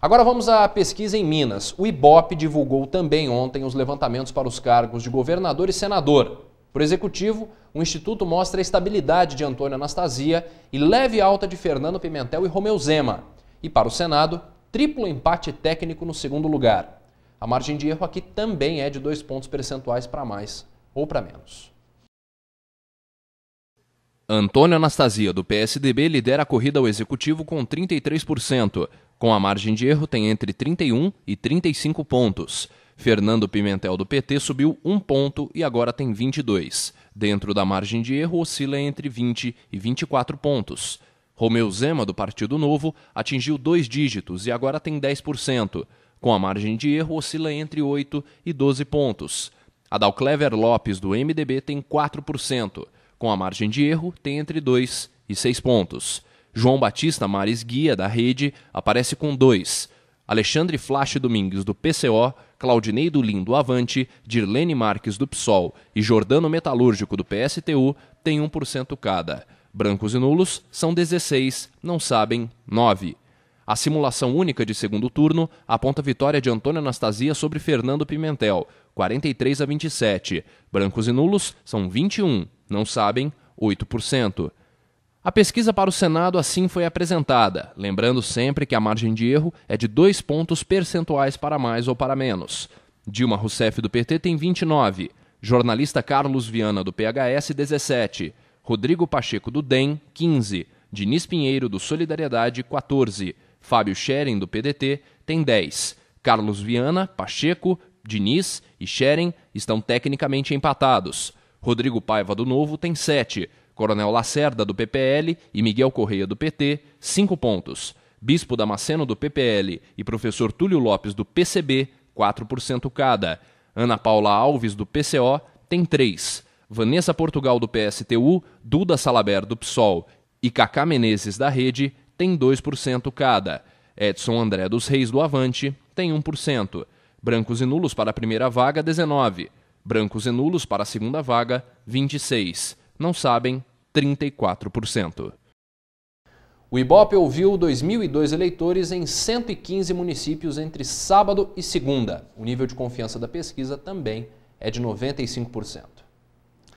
Agora vamos à pesquisa em Minas. O IBOP divulgou também ontem os levantamentos para os cargos de governador e senador. Para o executivo, o Instituto mostra a estabilidade de Antônio Anastasia e leve alta de Fernando Pimentel e Romeu Zema. E para o Senado, triplo empate técnico no segundo lugar. A margem de erro aqui também é de dois pontos percentuais para mais ou para menos. Antônio Anastasia, do PSDB, lidera a corrida ao executivo com 33%. Com a margem de erro, tem entre 31 e 35 pontos. Fernando Pimentel do PT subiu um ponto e agora tem 22. Dentro da margem de erro, oscila entre 20 e 24 pontos. Romeu Zema, do Partido Novo, atingiu dois dígitos e agora tem 10%. Com a margem de erro, oscila entre 8 e 12 pontos. Adalclever Lopes, do MDB, tem 4%. Com a margem de erro, tem entre 2 e 6 pontos. João Batista Mares Guia, da Rede, aparece com dois. Alexandre Flash Domingues, do PCO, Claudinei do Lindo Avante, Dirlene Marques, do PSOL e Jordano Metalúrgico, do PSTU, têm 1% cada. Brancos e nulos são 16, não sabem, 9. A simulação única de segundo turno aponta vitória de Antônio Anastasia sobre Fernando Pimentel, 43 a 27. Brancos e nulos são 21, não sabem, 8%. A pesquisa para o Senado assim foi apresentada, lembrando sempre que a margem de erro é de dois pontos percentuais para mais ou para menos. Dilma Rousseff do PT tem 29, jornalista Carlos Viana do PHS 17, Rodrigo Pacheco do DEM 15, Diniz Pinheiro do Solidariedade 14, Fábio Scheren do PDT tem 10. Carlos Viana, Pacheco, Diniz e Scheren estão tecnicamente empatados. Rodrigo Paiva do Novo tem 7. Coronel Lacerda, do PPL, e Miguel Correia, do PT, 5 pontos. Bispo Damasceno, do PPL, e professor Túlio Lopes, do PCB, 4% cada. Ana Paula Alves, do PCO, tem 3. Vanessa Portugal, do PSTU, Duda Salaber, do PSOL e Cacá Menezes, da Rede, tem 2% cada. Edson André dos Reis, do Avante, tem 1%. Brancos e nulos para a primeira vaga, 19. Brancos e nulos para a segunda vaga, 26. Não sabem, 34%. O IBOP ouviu 2002 eleitores em 115 municípios entre sábado e segunda. O nível de confiança da pesquisa também é de 95%.